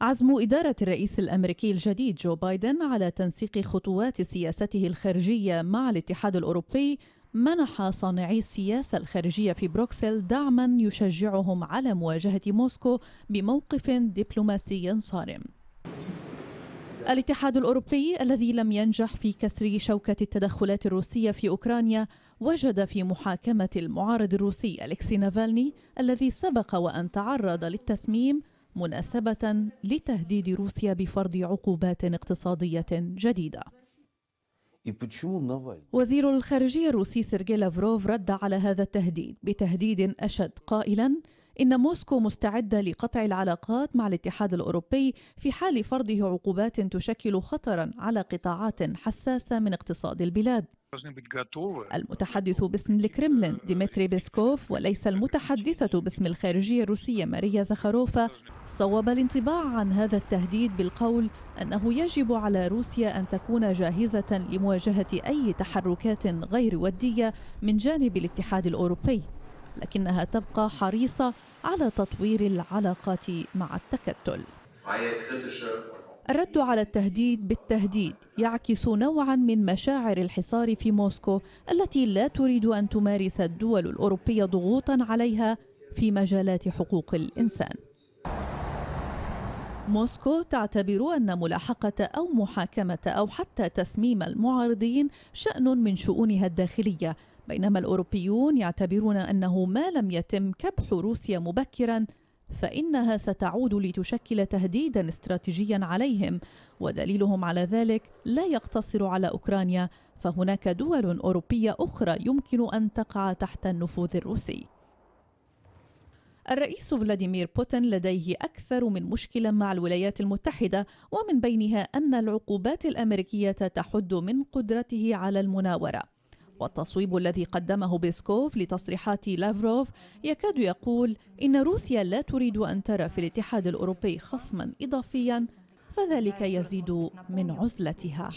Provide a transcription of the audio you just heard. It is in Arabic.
عزم إدارة الرئيس الأمريكي الجديد جو بايدن على تنسيق خطوات سياسته الخارجية مع الاتحاد الأوروبي منح صانعي السياسة الخارجية في بروكسل دعما يشجعهم على مواجهة موسكو بموقف دبلوماسي صارم الاتحاد الأوروبي الذي لم ينجح في كسر شوكة التدخلات الروسية في أوكرانيا وجد في محاكمة المعارض الروسي أليكسي نافالني الذي سبق وأن تعرض للتسميم مناسبة لتهديد روسيا بفرض عقوبات اقتصادية جديدة وزير الخارجية الروسي سيرجي لافروف رد على هذا التهديد بتهديد أشد قائلاً إن موسكو مستعدة لقطع العلاقات مع الاتحاد الأوروبي في حال فرضه عقوبات تشكل خطرا على قطاعات حساسة من اقتصاد البلاد المتحدث باسم الكرملين ديمتري بيسكوف وليس المتحدثة باسم الخارجية الروسية ماريا زخاروفا صوب الانطباع عن هذا التهديد بالقول أنه يجب على روسيا أن تكون جاهزة لمواجهة أي تحركات غير ودية من جانب الاتحاد الأوروبي لكنها تبقى حريصة على تطوير العلاقات مع التكتل الرد على التهديد بالتهديد يعكس نوعا من مشاعر الحصار في موسكو التي لا تريد ان تمارس الدول الاوروبيه ضغوطا عليها في مجالات حقوق الانسان موسكو تعتبر ان ملاحقه او محاكمه او حتى تسميم المعارضين شان من شؤونها الداخليه بينما الاوروبيون يعتبرون انه ما لم يتم كبح روسيا مبكرا فانها ستعود لتشكل تهديدا استراتيجيا عليهم ودليلهم على ذلك لا يقتصر على اوكرانيا فهناك دول اوروبيه اخرى يمكن ان تقع تحت النفوذ الروسي الرئيس فلاديمير بوتين لديه أكثر من مشكلة مع الولايات المتحدة ومن بينها أن العقوبات الأمريكية تحد من قدرته على المناورة والتصويب الذي قدمه بيسكوف لتصريحات لافروف يكاد يقول إن روسيا لا تريد أن ترى في الاتحاد الأوروبي خصما إضافيا فذلك يزيد من عزلتها